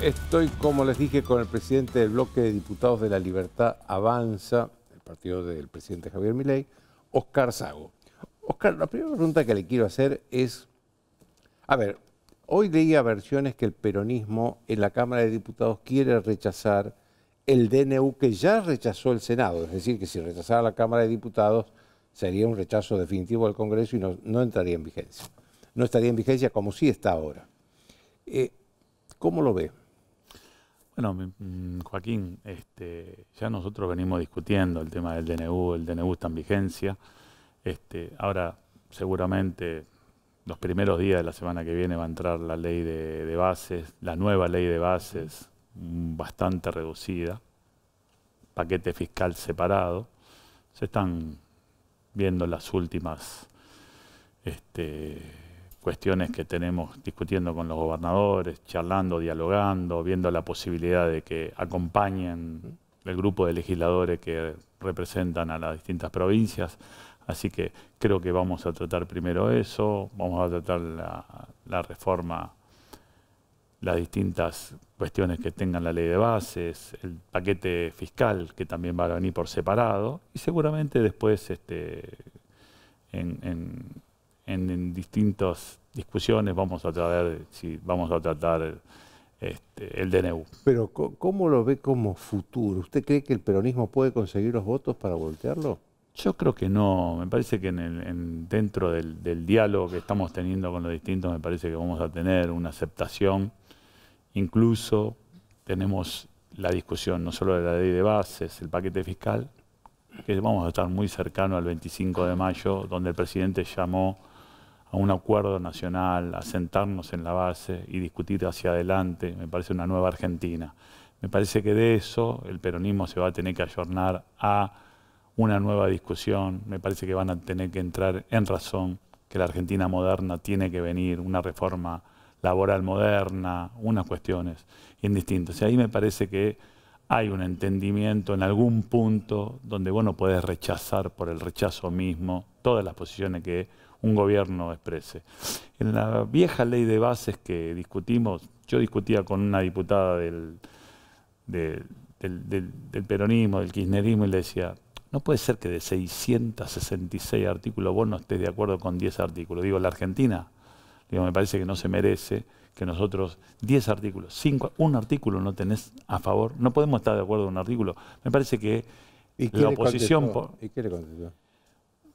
Estoy, como les dije, con el presidente del bloque de diputados de la Libertad Avanza, el partido del presidente Javier Milei, Oscar Sago. Oscar, la primera pregunta que le quiero hacer es, a ver, hoy leía versiones que el peronismo en la Cámara de Diputados quiere rechazar el DNU que ya rechazó el Senado, es decir, que si rechazara la Cámara de Diputados sería un rechazo definitivo al Congreso y no, entraría en vigencia. No estaría en vigencia como sí está ahora. Eh, ¿Cómo lo ve? Bueno, mm, Joaquín, este, ya nosotros venimos discutiendo el tema del DNU, el DNU está en vigencia. Este, ahora, seguramente, los primeros días de la semana que viene va a entrar la ley de, bases, la nueva ley de bases, mm, bastante reducida, paquete fiscal separado. Se están viendo las últimas este, cuestiones que tenemos discutiendo con los gobernadores, charlando, dialogando, viendo la posibilidad de que acompañen el grupo de legisladores que representan a las distintas provincias. Así que creo que vamos a tratar primero eso, vamos a tratar la, reforma, las distintas cuestiones que tengan la ley de bases, el paquete fiscal que también va a venir por separado y seguramente después este, en en, distintas discusiones vamos a tratar, si vamos a tratar este, el DNU. Pero ¿cómo lo ve como futuro? ¿Usted cree que el peronismo puede conseguir los votos para voltearlo? Yo creo que no, me parece que en dentro del, del, diálogo que estamos teniendo con los distintos, me parece que vamos a tener una aceptación. Incluso tenemos la discusión no solo de la ley de bases, el paquete fiscal, que vamos a estar muy cercano al 25 de mayo, donde el presidente llamó a un acuerdo nacional, a sentarnos en la base y discutir hacia adelante, me parece una nueva Argentina. Me parece que de eso el peronismo se va a tener que ayornar a una nueva discusión, me parece que van a tener que entrar en razón que la Argentina moderna tiene que venir, una reforma laboral moderna, unas cuestiones indistintas. Y ahí me parece que hay un entendimiento en algún punto donde bueno puedes rechazar por el rechazo mismo todas las posiciones que un gobierno exprese. En la vieja ley de bases que discutimos, yo discutía con una diputada del, del, del, del peronismo, del kirchnerismo, y le decía, no puede ser que de 666 artículos vos no estés de acuerdo con 10 artículos. Digo, la Argentina, digo, me parece que no se merece que nosotros 10 artículos, 5, un artículo no tenés a favor, no podemos estar de acuerdo con un artículo. Me parece que la oposición... ¿Y qué le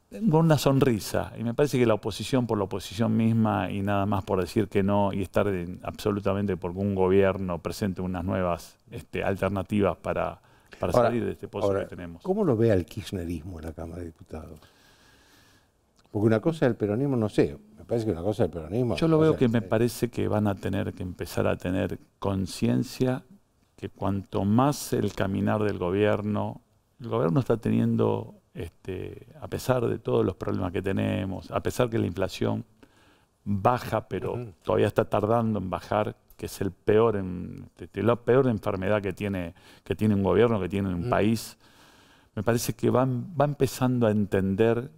tengo una sonrisa. Y me parece que la oposición por la oposición misma y nada más por decir que no y estar absolutamente porque un gobierno presente unas nuevas este, alternativas para, para salir de este pozo que tenemos. ¿Cómo lo ve el kirchnerismo en la Cámara de Diputados? Porque una cosa del peronismo, no sé, me parece que una cosa del peronismo... Yo lo veo que me parece que van a tener que empezar a tener conciencia que cuanto más el caminar del gobierno, el gobierno está teniendo este, a pesar de todos los problemas que tenemos, a pesar que la inflación baja, pero todavía está tardando en bajar, que es el peor en, este, este, la peor enfermedad que tiene, que tiene un gobierno, que tiene un país, me parece que va, va empezando a entender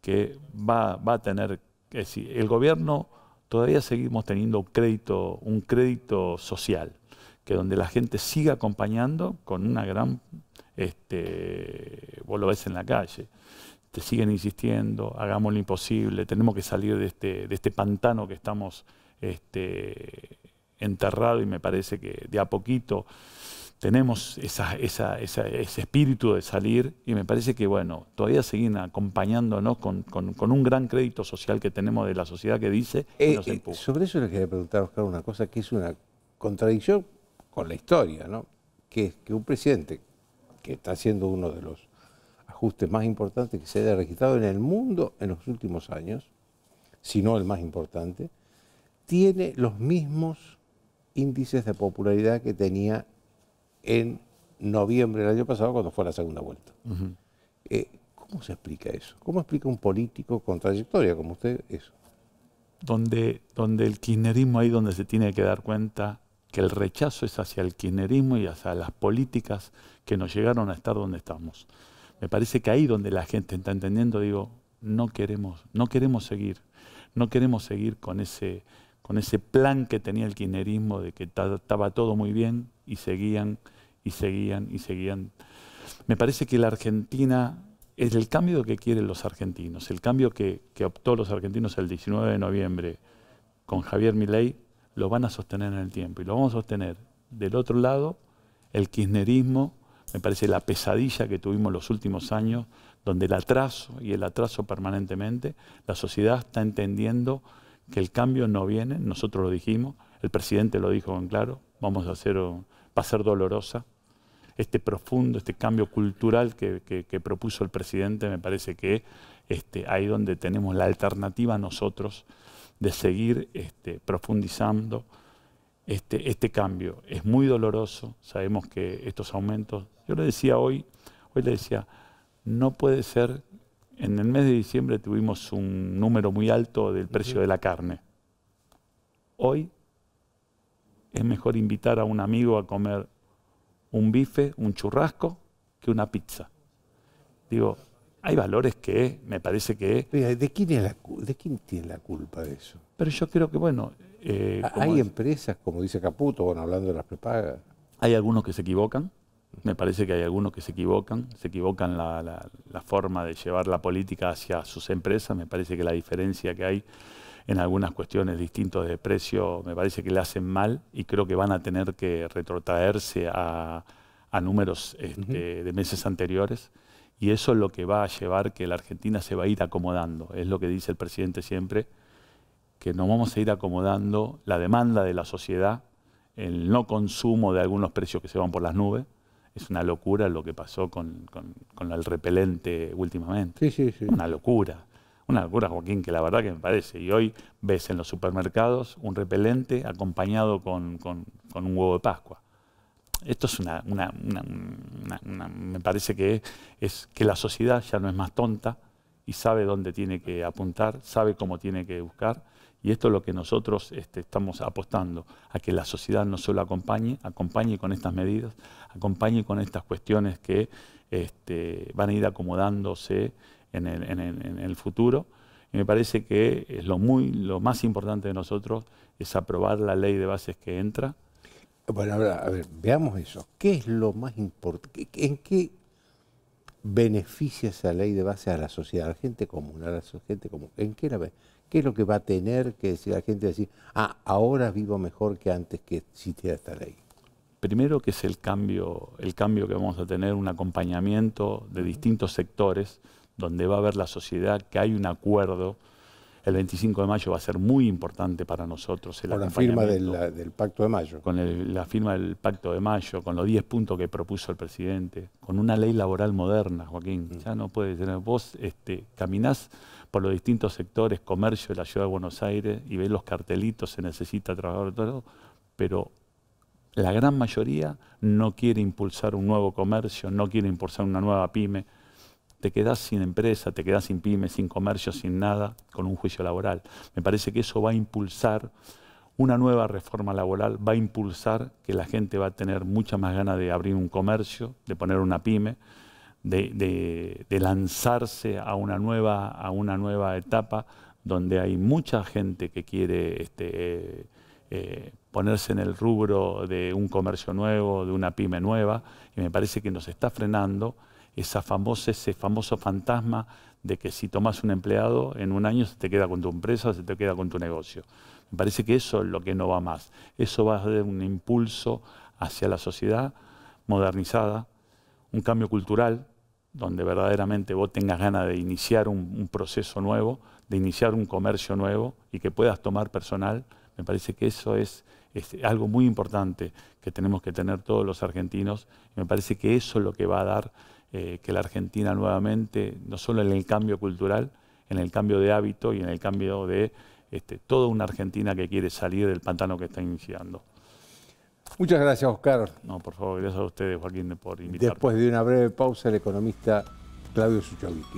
que va, va a tener, es decir, el gobierno todavía seguimos teniendo crédito, un crédito social que donde la gente siga acompañando con una gran, este, vos lo ves en la calle, te siguen insistiendo, hagamos lo imposible, tenemos que salir de este, de este pantano que estamos este, enterrado y me parece que de a poquito tenemos esa, esa, ese espíritu de salir y me parece que, bueno, todavía siguen acompañándonos con, un gran crédito social que tenemos de la sociedad que dice eh, nos empuja. sobre eso le quería preguntar, Oscar, una cosa que es una contradicción con la historia, ¿no? Que que un presidente que está haciendo uno de los ajustes más importantes que se haya registrado en el mundo en los últimos años, si no el más importante, tiene los mismos índices de popularidad que tenía en noviembre del año pasado cuando fue la segunda vuelta. Eh, ¿Cómo se explica eso? ¿Cómo explica un político con trayectoria como usted eso? Donde, donde el kirchnerismo ahí donde se tiene que dar cuenta que el rechazo es hacia el kirchnerismo y hacia las políticas que nos llegaron a estar donde estamos. Me parece que ahí donde la gente está entendiendo, digo, no queremos, no queremos seguir, no queremos seguir con ese, con ese plan que tenía el kirchnerismo de que estaba todo muy bien y seguían y seguían y seguían. Me parece que la Argentina es el cambio que quieren los argentinos, el cambio que, que optó los argentinos el 19 de noviembre con Javier Milei lo van a sostener en el tiempo y lo vamos a sostener. Del otro lado, el kirchnerismo, me parece la pesadilla que tuvimos los últimos años, donde el atraso y el atraso permanentemente, la sociedad está entendiendo que el cambio no viene, nosotros lo dijimos, el presidente lo dijo con claro, vamos a hacer, va a ser dolorosa. Este profundo, este cambio cultural que, propuso el presidente, me parece que este, ahí donde tenemos la alternativa nosotros, de seguir este, profundizando este, este cambio. Es muy doloroso, sabemos que estos aumentos, yo le decía hoy, hoy le decía, no puede ser, en el mes de diciembre tuvimos un número muy alto del precio de la carne. Hoy es mejor invitar a un amigo a comer un bife, un churrasco, que una pizza. Digo, hay valores que me parece que... ¿de, quién ¿De quién tiene la culpa de eso? Pero yo creo que, bueno... Eh, hay empresas, como dice Caputo, bueno, hablando de las prepagas. Hay algunos que se equivocan, me parece que hay algunos que se equivocan, se equivocan la, forma de llevar la política hacia sus empresas, me parece que la diferencia que hay en algunas cuestiones distintas de precio me parece que le hacen mal y creo que van a tener que retrotraerse a, números este, de meses anteriores. Y eso es lo que va a llevar que la Argentina se va a ir acomodando. Es lo que dice el presidente siempre, que nos vamos a ir acomodando la demanda de la sociedad, el no consumo de algunos precios que se van por las nubes. Es una locura lo que pasó con, el repelente últimamente. Sí, sí, sí. Una locura. Una locura, Joaquín, que la verdad que me parece. Y hoy ves en los supermercados un repelente acompañado con un huevo de Pascua. Esto es una, me parece que es, que la sociedad ya no es más tonta y sabe dónde tiene que apuntar, sabe cómo tiene que buscar. Y esto es lo que nosotros este, estamos apostando, a que la sociedad no solo acompañe, acompañe con estas medidas, acompañe con estas cuestiones que este, van a ir acomodándose en el, futuro. Y me parece que lo, muy, lo más importante de nosotros es aprobar la ley de bases que entra, bueno, a ver, veamos eso. ¿Qué es lo más importante? ¿En qué beneficia esa ley de base a la sociedad, a la gente común, a la gente común? ¿En qué ¿Qué es lo que va a tener que decir la gente? Decir, ah, ahora vivo mejor que antes que existiera esta ley. Primero que es el cambio, el cambio que vamos a tener, un acompañamiento de distintos sectores, donde va a haber la sociedad, que hay un acuerdo, el 25 de mayo va a ser muy importante para nosotros. con la firma del Pacto de Mayo. Con la firma del Pacto de Mayo, con los 10 puntos que propuso el presidente, con una ley laboral moderna, Joaquín. Mm. Ya no puede tener. Vos este, caminás por los distintos sectores, comercio de la ciudad de Buenos Aires, y ves los cartelitos, se necesita trabajador, todo, pero la gran mayoría no quiere impulsar un nuevo comercio, no quiere impulsar una nueva pyme te quedas sin empresa, te quedas sin pyme, sin comercio, sin nada, con un juicio laboral. Me parece que eso va a impulsar una nueva reforma laboral, va a impulsar que la gente va a tener mucha más ganas de abrir un comercio, de poner una pyme, de, lanzarse a una, nueva, a una nueva etapa donde hay mucha gente que quiere este, eh, eh, ponerse en el rubro de un comercio nuevo, de una pyme nueva, y me parece que nos está frenando famosa, ese famoso fantasma de que si tomas un empleado, en un año se te queda con tu empresa, se te queda con tu negocio. Me parece que eso es lo que no va más. Eso va a dar un impulso hacia la sociedad modernizada, un cambio cultural, donde verdaderamente vos tengas ganas de iniciar un, proceso nuevo, de iniciar un comercio nuevo y que puedas tomar personal. Me parece que eso es, algo muy importante que tenemos que tener todos los argentinos. Y Me parece que eso es lo que va a dar eh, que la Argentina nuevamente, no solo en el cambio cultural, en el cambio de hábito y en el cambio de este, toda una Argentina que quiere salir del pantano que está iniciando. Muchas gracias, Oscar. No, por favor, gracias a ustedes, Joaquín, por invitarme. Después de una breve pausa, el economista Claudio Suchovic.